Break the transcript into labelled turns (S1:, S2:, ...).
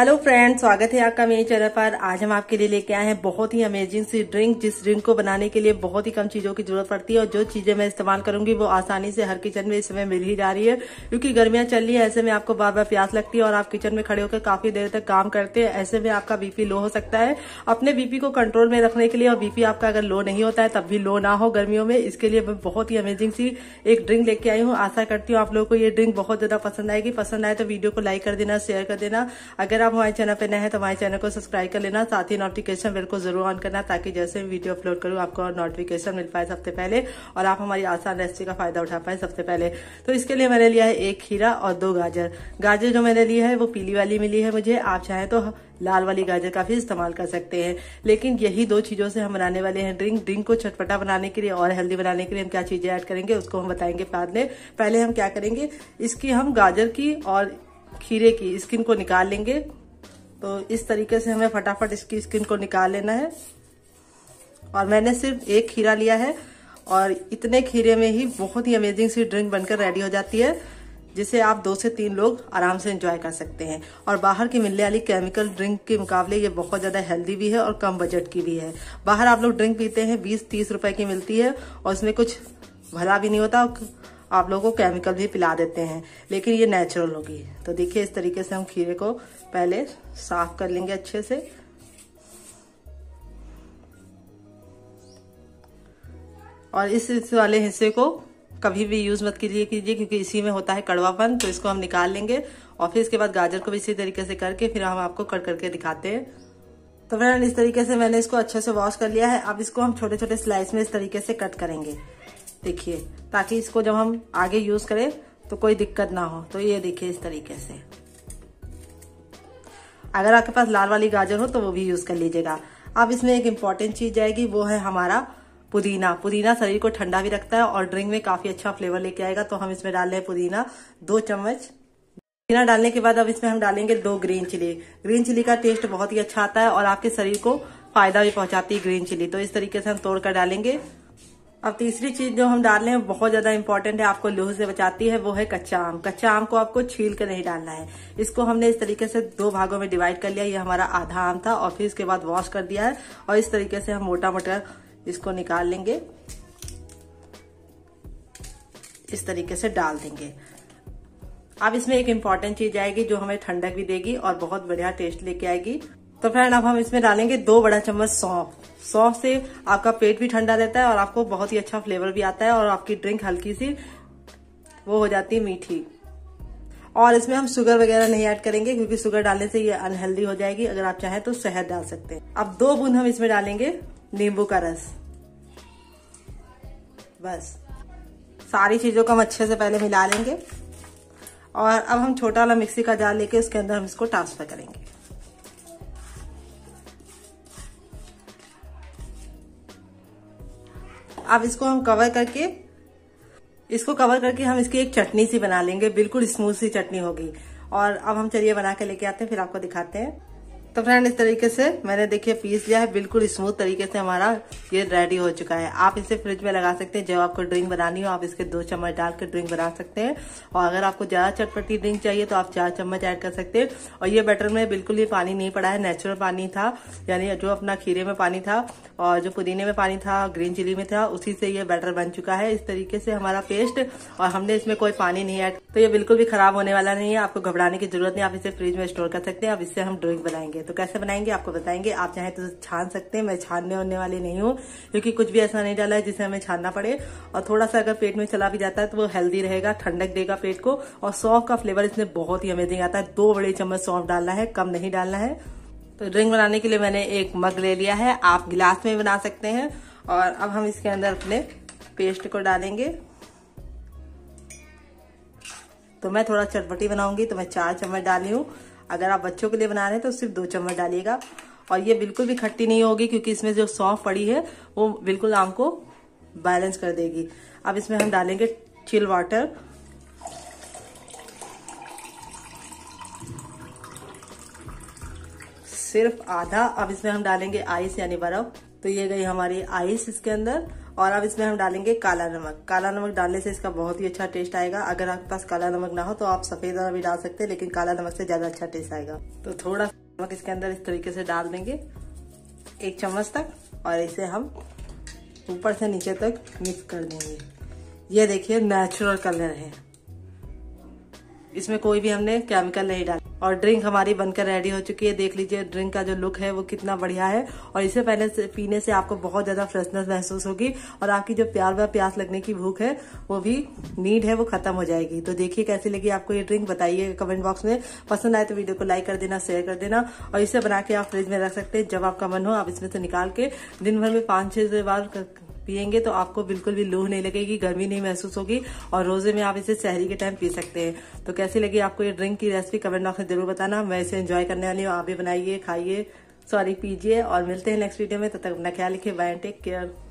S1: hello friends स्वागत है आपका मेरे चैनल पर आज हम आपके लिए लेके आए हैं बहुत ही अमेजिंग सी ड्रिंक जिस ड्रिंक को बनाने के लिए बहुत ही कम चीजों की जरूरत पड़ती है और जो चीजें मैं इस्तेमाल करूंगी वो आसानी से हर किचन में इस समय मिल ही जा रही है क्योंकि गर्मियां चल रही है ऐसे में आपको बार बार प्यास लगती है और आप किचन में खड़े होकर काफी देर तक काम करते हैं ऐसे में आपका बीपी लो हो सकता है अपने बीपी को कंट्रोल में रखने के लिए और बीपी आपका अगर लो नहीं होता है तब भी लो ना हो गर्मियों में इसके लिए मैं बहुत ही अमेजिंग सी एक ड्रिंक लेके आई हूँ आशा करती हूँ आप लोगों को ये ड्रिंक बहुत ज्यादा पसंद आएगी पसंद आए तो वीडियो को लाइक कर देना शेयर कर देना अगर आप हमारे चैनल पर नए हैं तो हमारे चैनल को सब्सक्राइब कर लेना साथ ही नोटिफिकेशन बिल को जरूर ऑन करना ताकि जैसे वीडियो अपलोड करूँ आपको नोटिफिकेशन मिल पाए सबसे पहले और आप हमारी आसान रेसिपी का फायदा उठा पाए सबसे पहले तो इसके लिए मैंने लिया है एक खीरा और दो गाजर गाजर जो मैंने लिया है वो पीली वाली मिली है मुझे आप चाहें तो लाल वाली गाजर का भी इस्तेमाल कर सकते हैं लेकिन यही दो चीजों से हम बनाने वाले हैं ड्रिंक ड्रिंक को चटपटा बनाने के लिए और हेल्दी बनाने के लिए हम क्या चीजें ऐड करेंगे उसको हम बताएंगे बाद में पहले हम क्या करेंगे इसकी हम गाजर की और खीरे की स्किन को निकाल लेंगे तो इस तरीके से हमें फटाफट इसकी स्किन को निकाल लेना है और मैंने सिर्फ एक खीरा लिया है और इतने खीरे में ही बहुत ही अमेजिंग सी ड्रिंक बनकर रेडी हो जाती है जिसे आप दो से तीन लोग आराम से इंजॉय कर सकते हैं और बाहर की मिलने वाली केमिकल ड्रिंक के मुकाबले ये बहुत ज़्यादा हेल्दी भी है और कम बजट की भी है बाहर आप लोग ड्रिंक पीते हैं बीस तीस रुपए की मिलती है और उसमें कुछ भला भी नहीं होता आप लोगों को केमिकल भी पिला देते हैं लेकिन ये नेचुरल होगी तो देखिए इस तरीके से हम खीरे को पहले साफ कर लेंगे अच्छे से और इस, वाले हिस्से को कभी भी यूज़ मत कीजिए कीजिए क्योंकि इसी में होता है कड़वापन तो इसको हम निकाल लेंगे और फिर इसके बाद गाजर को भी इसी तरीके से करके फिर हम आपको कट करके दिखाते हैं तो फ्रेंड इस तरीके से मैंने इसको अच्छे से वॉश कर लिया है अब इसको हम छोटे छोटे स्लाइस में इस तरीके से कट करेंगे देखिए ताकि इसको जब हम आगे यूज करें तो कोई दिक्कत ना हो तो ये देखिए इस तरीके से अगर आपके पास लाल वाली गाजर हो तो वो भी यूज कर लीजिएगा अब इसमें एक इम्पॉर्टेंट चीज जाएगी वो है हमारा पुदीना पुदीना शरीर को ठंडा भी रखता है और ड्रिंक में काफी अच्छा फ्लेवर लेके आएगा तो हम इसमें डाल रहे हैं पुदीना दो चम्मच पुदीना डालने के बाद अब इसमें हम डालेंगे दो ग्रीन चिली ग्रीन चिली का टेस्ट बहुत ही अच्छा आता है और आपके शरीर को फायदा भी पहुंचाती है ग्रीन चिली तो इस तरीके से हम तोड़कर डालेंगे अब तीसरी चीज जो हम डाल रहे हैं बहुत ज्यादा इंपॉर्टेंट है आपको लोह से बचाती है वो है कच्चा आम कच्चा आम को आपको छील कर नहीं डालना है इसको हमने इस तरीके से दो भागों में डिवाइड कर लिया ये हमारा आधा आम था और फिर इसके बाद वॉश कर दिया है और इस तरीके से हम मोटा मोटा इसको निकाल लेंगे इस तरीके से डाल देंगे अब इसमें एक इम्पॉर्टेंट चीज आएगी जो हमें ठंडक भी देगी और बहुत बढ़िया टेस्ट लेके आएगी तो फ्रेंड अब हम इसमें डालेंगे दो बड़ा चम्मच सौंफ सौंफ से आपका पेट भी ठंडा रहता है और आपको बहुत ही अच्छा फ्लेवर भी आता है और आपकी ड्रिंक हल्की सी वो हो जाती है मीठी और इसमें हम शुगर वगैरह नहीं ऐड करेंगे क्योंकि शुगर डालने से ये अनहेल्दी हो जाएगी अगर आप चाहें तो शहद डाल सकते हैं अब दो बूंद हम इसमें डालेंगे नींबू का रस बस सारी चीज़ों को हम अच्छे से पहले मिला लेंगे और अब हम छोटा वाला मिक्सी का जार लेके उसके अंदर हम इसको ट्रांसफर करेंगे अब इसको हम कवर करके इसको कवर करके हम इसकी एक चटनी सी बना लेंगे बिल्कुल स्मूथ सी चटनी होगी और अब हम चलिए बना के लेके आते हैं फिर आपको दिखाते हैं तो फ्रेंड इस तरीके से मैंने देखिए पीस लिया है बिल्कुल स्मूथ तरीके से हमारा ये रेडी हो चुका है आप इसे फ्रिज में लगा सकते हैं जब आपको ड्रिंक बनानी हो आप इसके दो चम्मच डाल कर ड्रिंक बना सकते हैं और अगर आपको ज़्यादा चटपटी ड्रिंक चाहिए तो आप चार चम्मच ऐड कर सकते हैं और ये बैटर में बिल्कुल ही पानी नहीं पड़ा है नेचुरल पानी था यानी जो अपना खीरे में पानी था और जो पुदीने में पानी था ग्रीन चिली में था उसी से ये बैटर बन चुका है इस तरीके से हमारा पेस्ट और हमने इसमें कोई पानी नहीं ऐड तो ये बिल्कुल भी खराब होने वाला नहीं है आपको घबराने की जरूरत नहीं आप इसे फ्रिज में स्टोर कर सकते हैं अब इससे हम ड्रिंक बनाएंगे तो कैसे बनाएंगे आपको बताएंगे आप चाहे तो छान सकते हैं मैं छानने होने वाली नहीं हूँ क्योंकि कुछ भी ऐसा नहीं डाला है जिसे हमें छानना पड़े और थोड़ा सा अगर पेट में चला भी जाता है तो वो हेल्दी रहेगा ठंडक देगा पेट को और सौंफ का फ्लेवर इसमें बहुत ही अमेजिंग आता है दो बड़े चम्मच सौंफ डालना है कम नहीं डालना है तो ड्रिंक बनाने के लिए मैंने एक मग ले लिया है आप गिलास में बना सकते हैं और अब हम इसके अंदर अपने पेस्ट को डालेंगे तो मैं थोड़ा चटपटी बनाऊंगी तो मैं चार चम्मच डाली हूँ अगर आप बच्चों के लिए बना रहे हैं तो सिर्फ दो चम्मच डालिएगा और ये बिल्कुल भी खट्टी नहीं होगी क्योंकि इसमें जो सौंफ पड़ी है वो बिल्कुल आम को बैलेंस कर देगी अब इसमें हम डालेंगे चिल वाटर सिर्फ आधा अब इसमें हम डालेंगे आइस यानी बर्फ तो ये गई हमारी आइस इसके अंदर और अब इसमें हम डालेंगे काला नमक काला नमक डालने से इसका बहुत ही अच्छा टेस्ट आएगा अगर आपके पास काला नमक ना हो तो आप सफेद वाला भी डाल सकते हैं लेकिन काला नमक से ज़्यादा अच्छा टेस्ट आएगा तो थोड़ा नमक इसके अंदर इस तरीके से डाल देंगे एक चम्मच तक और इसे हम ऊपर से नीचे तक मिक्स कर देंगे ये देखिए नेचुरल कलर है इसमें कोई भी हमने केमिकल नहीं डाला और ड्रिंक हमारी बनकर रेडी हो चुकी है देख लीजिए ड्रिंक का जो लुक है वो कितना बढ़िया है और इसे पहले से पीने से आपको बहुत ज़्यादा फ्रेशनेस महसूस होगी और आपकी जो प्यार व प्यास लगने की भूख है वो भी नीड है वो खत्म हो जाएगी तो देखिए कैसी लगी आपको ये ड्रिंक बताइए कमेंट बॉक्स में पसंद आए तो वीडियो को लाइक कर देना शेयर कर देना और इसे बना के आप फ्रिज में रख सकते हैं जब आपका मन हो आप इसमें से निकाल के दिन भर में पांच छह बार पियेंगे तो आपको बिल्कुल भी लूह नहीं लगेगी गर्मी नहीं महसूस होगी और रोजे में आप इसे शहरी के टाइम पी सकते हैं तो कैसी लगी आपको ये ड्रिंक की रेसिपी कमेंट बॉक्स में जरूर बताना मैं इसे एंजॉय करने वाली हूँ आप भी बनाइए खाइए सॉरी पीजिए और मिलते हैं नेक्स्ट वीडियो में तब तो तक अपना ख्याल रखिए बाय टेक केयर